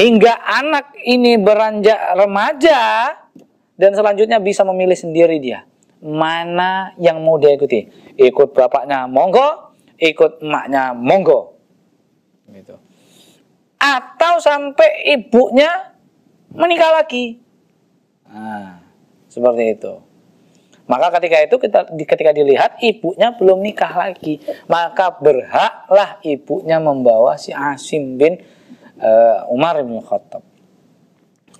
hingga anak ini beranjak remaja dan selanjutnya bisa memilih sendiri dia mana yang mau dia ikuti ikut bapaknya monggo ikut emaknya monggo gitu atau sampai ibunya menikah lagi nah, seperti itu maka ketika itu kita ketika dilihat ibunya belum nikah lagi maka berhaklah ibunya membawa si Asim bin uh, Umar bin Khattab.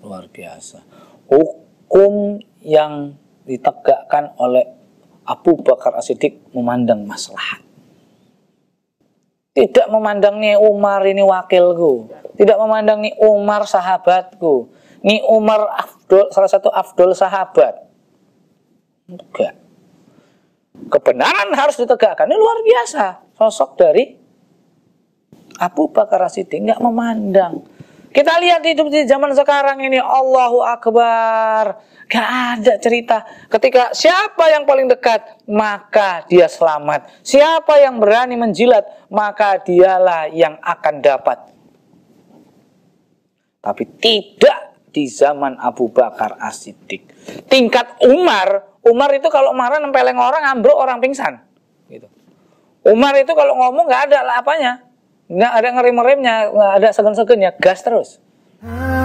Luar biasa. Hukum yang ditegakkan oleh Abu Bakar As-Siddiq memandang maslahat. Tidak memandang nih Umar ini wakilku. Tidak memandang nih Umar sahabatku. Ini Umar Abdul salah satu Abdul sahabat. Enggak. Kebenaran harus ditegakkan. Ini luar biasa. Sosok dari Abu Bakar Siddiq nggak memandang. Kita lihat hidup di zaman sekarang ini Allahu Akbar. Gak ada cerita ketika siapa yang paling dekat maka dia selamat. Siapa yang berani menjilat maka dialah yang akan dapat. Tapi tidak di zaman Abu Bakar Asidik. Tingkat Umar, Umar itu kalau marah nempeleng orang, ambruk orang pingsan. Gitu. Umar itu kalau ngomong gak ada lah apanya, nggak ada ngerem-remnya, nggak ada segen ya, gas terus. Ah.